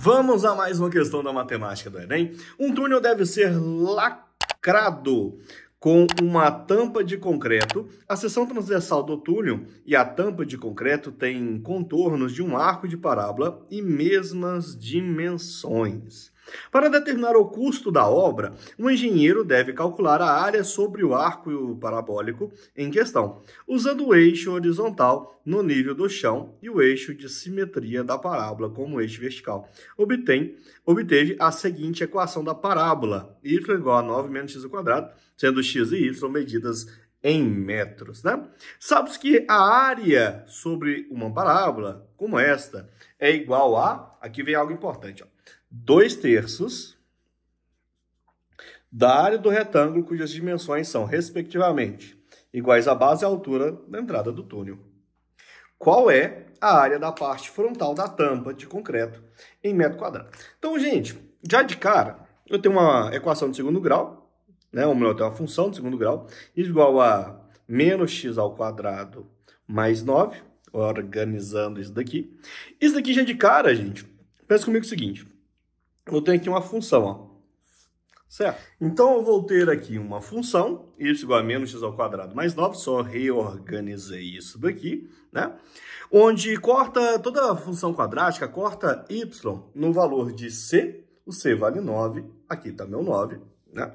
Vamos a mais uma questão da matemática do Enem. Um túnel deve ser lacrado com uma tampa de concreto. A seção transversal do túnel e a tampa de concreto têm contornos de um arco de parábola e mesmas dimensões. Para determinar o custo da obra, um engenheiro deve calcular a área sobre o arco parabólico em questão, usando o eixo horizontal no nível do chão e o eixo de simetria da parábola como eixo vertical. Obtém, obteve a seguinte equação da parábola, y igual a 9 menos x quadrado, sendo x e y medidas em metros, né? Sabes que a área sobre uma parábola como esta é igual a, aqui vem algo importante, ó, dois terços da área do retângulo cujas dimensões são, respectivamente, iguais à base e à altura da entrada do túnel. Qual é a área da parte frontal da tampa de concreto em metro quadrado? Então, gente, já de cara, eu tenho uma equação de segundo grau, né? ou melhor, eu tenho uma função de segundo grau, igual a menos x ao quadrado mais 9, organizando isso daqui. Isso daqui já de cara, gente, pensa comigo o seguinte, eu tenho aqui uma função, ó. Certo? Então eu vou ter aqui uma função, isso igual a menos x ao quadrado mais 9, só reorganizei isso daqui, né? Onde corta toda a função quadrática, corta y no valor de c, o c vale 9, aqui está meu 9, né?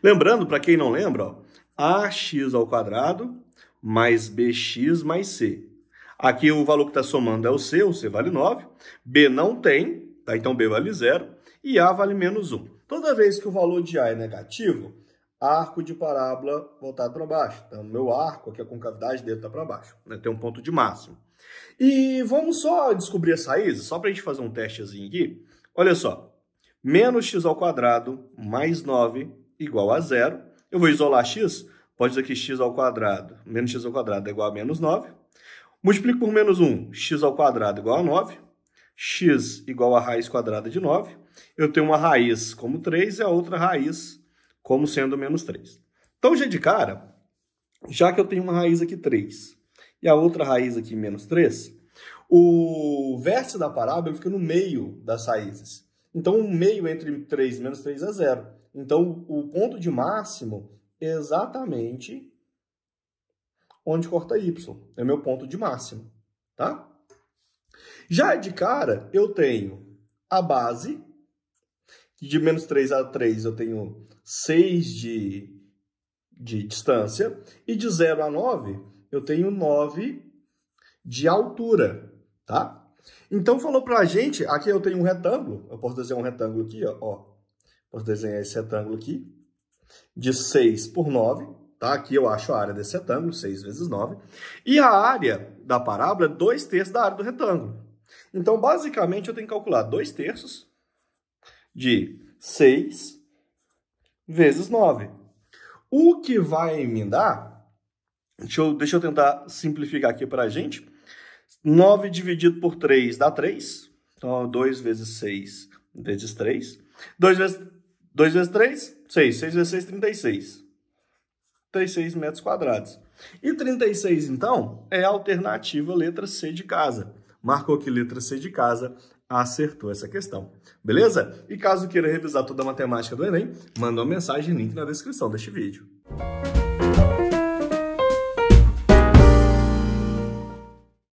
Lembrando, para quem não lembra, ó, ax ao quadrado mais bx mais c. Aqui o valor que está somando é o c, o c vale 9, b não tem, Tá? Então B vale zero e A vale menos 1. Toda vez que o valor de A é negativo, arco de parábola voltado para baixo. Então, meu arco, aqui a concavidade dele está para baixo. Né? Tem um ponto de máximo. E vamos só descobrir as raízes, só para a gente fazer um testezinho aqui. Olha só, menos x ao quadrado mais 9 igual a zero. Eu vou isolar x, pode dizer que x ao quadrado, menos x ao quadrado é igual a menos 9. Multiplico por menos 1, x ao quadrado é igual a 9 x igual a raiz quadrada de 9, eu tenho uma raiz como 3 e a outra raiz como sendo menos 3. Então, já de cara, já que eu tenho uma raiz aqui 3 e a outra raiz aqui menos 3, o vértice da parábola fica no meio das raízes. Então, o meio entre 3 e menos 3 é zero. Então, o ponto de máximo é exatamente onde corta y. É o meu ponto de máximo, tá? Já de cara, eu tenho a base, que de menos 3 a 3 eu tenho 6 de, de distância, e de 0 a 9 eu tenho 9 de altura, tá? Então falou para a gente, aqui eu tenho um retângulo, eu posso desenhar um retângulo aqui, ó, ó, posso desenhar esse retângulo aqui, de 6 por 9, tá? Aqui eu acho a área desse retângulo, 6 vezes 9, e a área da parábola é 2 terços da área do retângulo. Então, basicamente, eu tenho que calcular 2 terços de 6 vezes 9. O que vai me dar... Deixa eu, deixa eu tentar simplificar aqui para a gente. 9 dividido por 3 dá 3. Então, 2 vezes 6 vezes 3. 2 vezes, 2 vezes 3, 6. 6 vezes 6, 36. 36 metros quadrados. E 36, então, é a alternativa letra C de casa marcou que letra C de casa, acertou essa questão. Beleza? E caso queira revisar toda a matemática do Enem, manda uma mensagem, link na descrição deste vídeo.